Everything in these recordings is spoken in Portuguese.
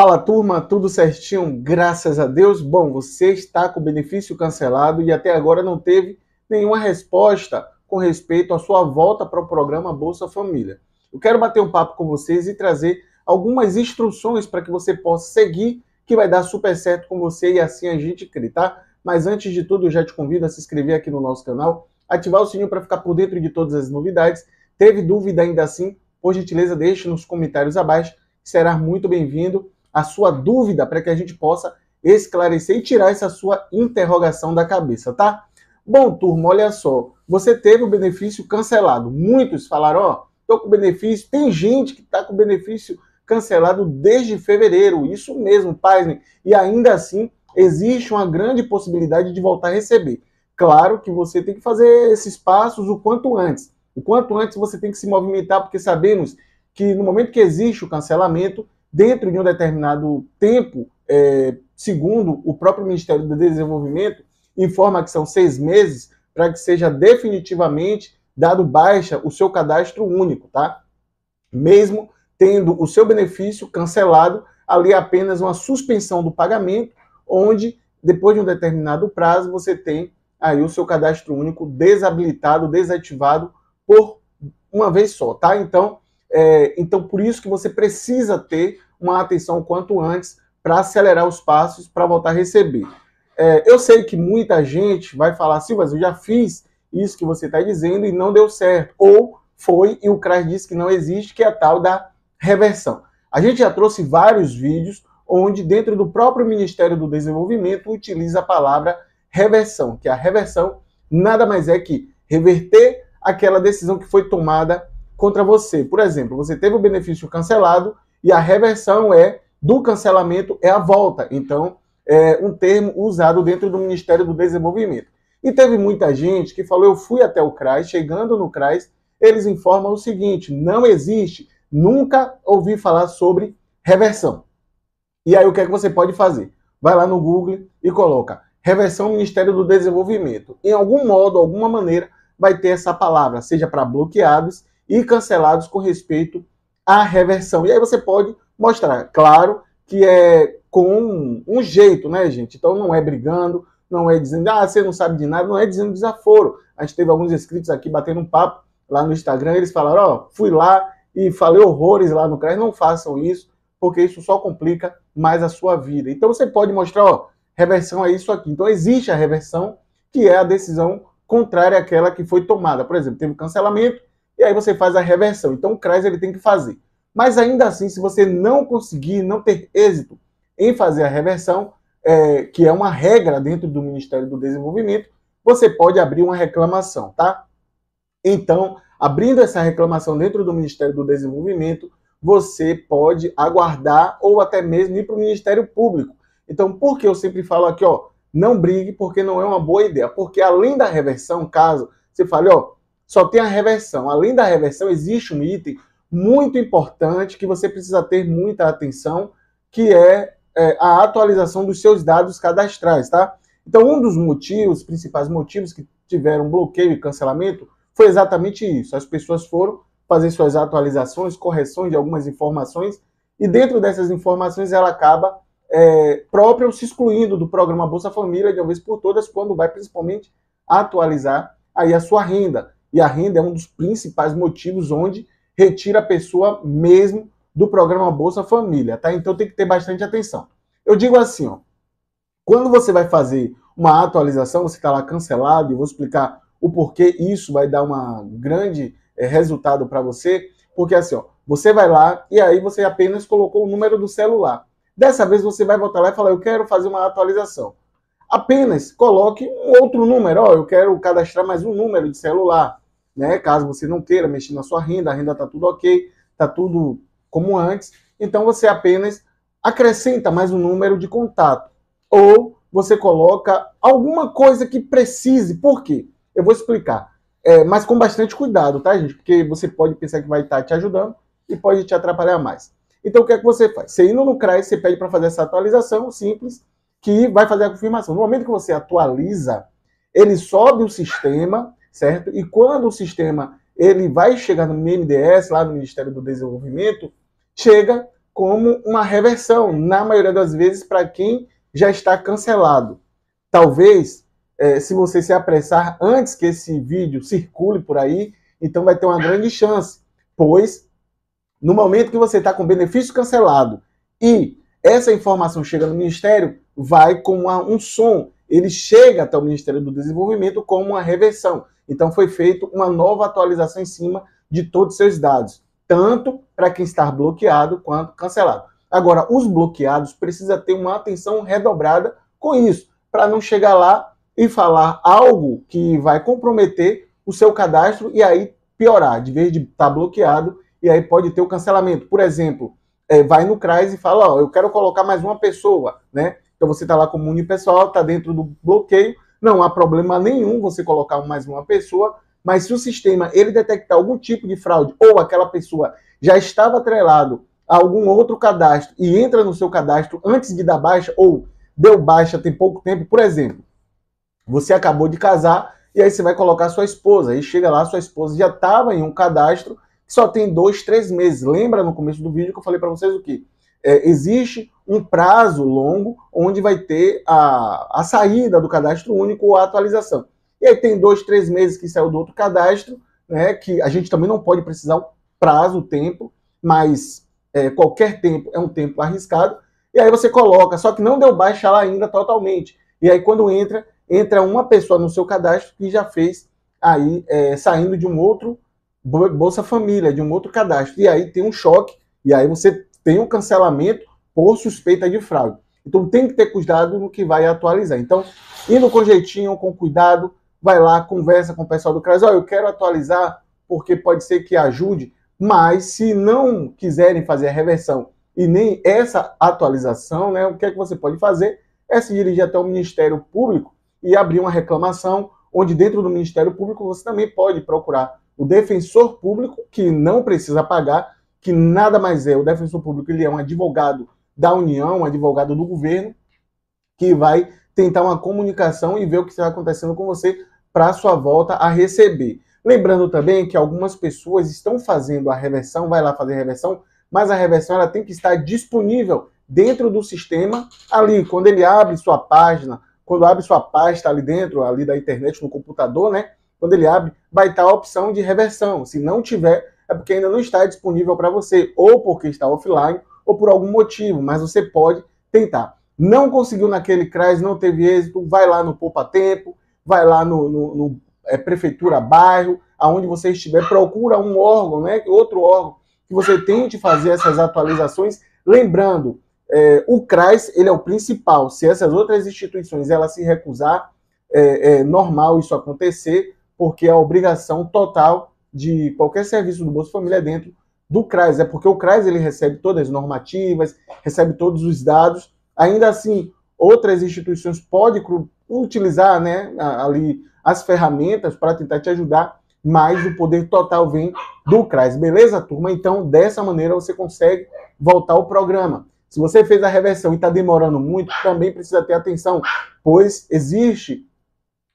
Fala turma, tudo certinho? Graças a Deus. Bom, você está com o benefício cancelado e até agora não teve nenhuma resposta com respeito à sua volta para o programa Bolsa Família. Eu quero bater um papo com vocês e trazer algumas instruções para que você possa seguir, que vai dar super certo com você e assim a gente crie, tá? Mas antes de tudo, eu já te convido a se inscrever aqui no nosso canal, ativar o sininho para ficar por dentro de todas as novidades. Teve dúvida ainda assim? Por gentileza, deixe nos comentários abaixo, será muito bem-vindo a sua dúvida para que a gente possa esclarecer e tirar essa sua interrogação da cabeça, tá? Bom, turma, olha só, você teve o benefício cancelado. Muitos falaram, ó, oh, tô com benefício. Tem gente que tá com benefício cancelado desde fevereiro. Isso mesmo, Paisner. E ainda assim, existe uma grande possibilidade de voltar a receber. Claro que você tem que fazer esses passos o quanto antes. O quanto antes você tem que se movimentar, porque sabemos que no momento que existe o cancelamento, dentro de um determinado tempo, é, segundo o próprio Ministério do Desenvolvimento, informa que são seis meses para que seja definitivamente dado baixa o seu cadastro único, tá? Mesmo tendo o seu benefício cancelado, ali é apenas uma suspensão do pagamento, onde depois de um determinado prazo você tem aí o seu cadastro único desabilitado, desativado por uma vez só, tá? Então, é, então, por isso que você precisa ter uma atenção quanto antes para acelerar os passos para voltar a receber. É, eu sei que muita gente vai falar, Silvas, eu já fiz isso que você está dizendo e não deu certo. Ou foi e o CRAS disse que não existe, que é a tal da reversão. A gente já trouxe vários vídeos onde, dentro do próprio Ministério do Desenvolvimento, utiliza a palavra reversão, que a reversão nada mais é que reverter aquela decisão que foi tomada contra você. Por exemplo, você teve o benefício cancelado e a reversão é do cancelamento é a volta. Então, é um termo usado dentro do Ministério do Desenvolvimento. E teve muita gente que falou: eu fui até o CRAS, chegando no CRAS, eles informam o seguinte: não existe, nunca ouvi falar sobre reversão. E aí o que é que você pode fazer? Vai lá no Google e coloca reversão Ministério do Desenvolvimento. Em algum modo, alguma maneira, vai ter essa palavra, seja para bloqueados, e cancelados com respeito à reversão. E aí você pode mostrar, claro, que é com um jeito, né, gente? Então não é brigando, não é dizendo, ah, você não sabe de nada, não é dizendo desaforo. A gente teve alguns inscritos aqui batendo um papo lá no Instagram, eles falaram, ó, oh, fui lá e falei horrores lá no CRAS, não façam isso, porque isso só complica mais a sua vida. Então você pode mostrar, ó, reversão é isso aqui. Então existe a reversão, que é a decisão contrária àquela que foi tomada. Por exemplo, teve cancelamento, e aí você faz a reversão. Então o CRAS ele tem que fazer. Mas ainda assim, se você não conseguir, não ter êxito em fazer a reversão, é, que é uma regra dentro do Ministério do Desenvolvimento, você pode abrir uma reclamação, tá? Então, abrindo essa reclamação dentro do Ministério do Desenvolvimento, você pode aguardar ou até mesmo ir para o Ministério Público. Então, por que eu sempre falo aqui, ó, não brigue porque não é uma boa ideia? Porque além da reversão, caso você fale, ó, só tem a reversão. Além da reversão, existe um item muito importante que você precisa ter muita atenção, que é, é a atualização dos seus dados cadastrais, tá? Então, um dos motivos, principais motivos que tiveram bloqueio e cancelamento foi exatamente isso. As pessoas foram fazer suas atualizações, correções de algumas informações, e dentro dessas informações ela acaba é, própria se excluindo do programa Bolsa Família de uma vez por todas, quando vai principalmente atualizar aí a sua renda. E a renda é um dos principais motivos onde retira a pessoa mesmo do programa Bolsa Família, tá? Então tem que ter bastante atenção. Eu digo assim, ó, quando você vai fazer uma atualização, você está lá cancelado, e vou explicar o porquê isso vai dar um grande é, resultado para você, porque assim, ó, você vai lá e aí você apenas colocou o número do celular. Dessa vez você vai voltar lá e falar, eu quero fazer uma atualização apenas coloque um outro número. Ó, oh, eu quero cadastrar mais um número de celular, né? Caso você não queira mexer na sua renda, a renda está tudo ok, está tudo como antes. Então você apenas acrescenta mais um número de contato. Ou você coloca alguma coisa que precise. Por quê? Eu vou explicar. É, mas com bastante cuidado, tá, gente? Porque você pode pensar que vai estar tá te ajudando e pode te atrapalhar mais. Então, o que é que você faz? Você indo no CRAS, você pede para fazer essa atualização simples que vai fazer a confirmação. No momento que você atualiza, ele sobe o sistema, certo? E quando o sistema ele vai chegar no MDS, lá no Ministério do Desenvolvimento, chega como uma reversão, na maioria das vezes, para quem já está cancelado. Talvez, é, se você se apressar antes que esse vídeo circule por aí, então vai ter uma grande chance, pois no momento que você está com benefício cancelado e essa informação chega no Ministério, vai como uma, um som, ele chega até o Ministério do Desenvolvimento como uma reversão. Então foi feita uma nova atualização em cima de todos os seus dados, tanto para quem está bloqueado quanto cancelado. Agora, os bloqueados precisa ter uma atenção redobrada com isso, para não chegar lá e falar algo que vai comprometer o seu cadastro e aí piorar, de vez de estar tá bloqueado, e aí pode ter o cancelamento. Por exemplo, é, vai no CRAS e fala, ó, eu quero colocar mais uma pessoa, né? Então você está lá como unipessoal, está dentro do bloqueio, não há problema nenhum você colocar mais uma pessoa, mas se o sistema ele detectar algum tipo de fraude ou aquela pessoa já estava atrelado a algum outro cadastro e entra no seu cadastro antes de dar baixa ou deu baixa tem pouco tempo, por exemplo, você acabou de casar e aí você vai colocar sua esposa e chega lá sua esposa já estava em um cadastro só tem dois, três meses. Lembra no começo do vídeo que eu falei para vocês o que? É, existe um prazo longo onde vai ter a, a saída do cadastro único ou a atualização. E aí tem dois, três meses que saiu do outro cadastro, né, que a gente também não pode precisar o prazo, o tempo, mas é, qualquer tempo é um tempo arriscado. E aí você coloca, só que não deu baixa lá ainda totalmente. E aí quando entra, entra uma pessoa no seu cadastro que já fez aí é, saindo de um outro Bolsa Família, de um outro cadastro. E aí tem um choque, e aí você tem um cancelamento por suspeita de fraude. Então tem que ter cuidado no que vai atualizar. Então, indo com jeitinho, com cuidado, vai lá, conversa com o pessoal do CRAS. Olha, eu quero atualizar porque pode ser que ajude, mas se não quiserem fazer a reversão e nem essa atualização, né, o que é que você pode fazer? É se dirigir até o Ministério Público e abrir uma reclamação, onde dentro do Ministério Público você também pode procurar o defensor público, que não precisa pagar, que nada mais é. O defensor público ele é um advogado da União, um advogado do governo, que vai tentar uma comunicação e ver o que está acontecendo com você para sua volta a receber. Lembrando também que algumas pessoas estão fazendo a reversão, vai lá fazer a reversão, mas a reversão ela tem que estar disponível dentro do sistema ali, quando ele abre sua página, quando abre sua pasta ali dentro, ali da internet, no computador, né? quando ele abre, vai estar a opção de reversão. Se não tiver, é porque ainda não está disponível para você, ou porque está offline, ou por algum motivo, mas você pode tentar. Não conseguiu naquele CRAS, não teve êxito, vai lá no Poupa Tempo, vai lá no, no, no é, Prefeitura Bairro, aonde você estiver, procura um órgão, né, outro órgão, que você tente fazer essas atualizações. Lembrando, é, o CRAS ele é o principal. Se essas outras instituições elas se recusar, é, é normal isso acontecer, porque é a obrigação total de qualquer serviço do Bolsa Família é dentro do CRAS. É porque o CRAS ele recebe todas as normativas, recebe todos os dados. Ainda assim, outras instituições podem utilizar né, ali as ferramentas para tentar te ajudar, mas o poder total vem do CRAS. Beleza, turma? Então, dessa maneira você consegue voltar o programa. Se você fez a reversão e está demorando muito, também precisa ter atenção, pois existe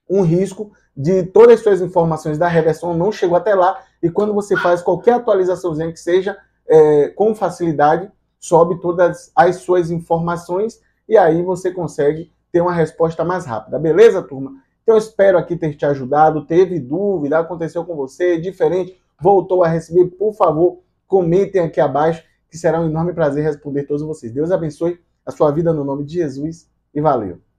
um risco de todas as suas informações da reversão não chegou até lá e quando você faz qualquer atualizaçãozinha que seja, é, com facilidade, sobe todas as suas informações e aí você consegue ter uma resposta mais rápida. Beleza, turma? Então espero aqui ter te ajudado. Teve dúvida, aconteceu com você, é diferente, voltou a receber, por favor, comentem aqui abaixo que será um enorme prazer responder todos vocês. Deus abençoe a sua vida no nome de Jesus e valeu.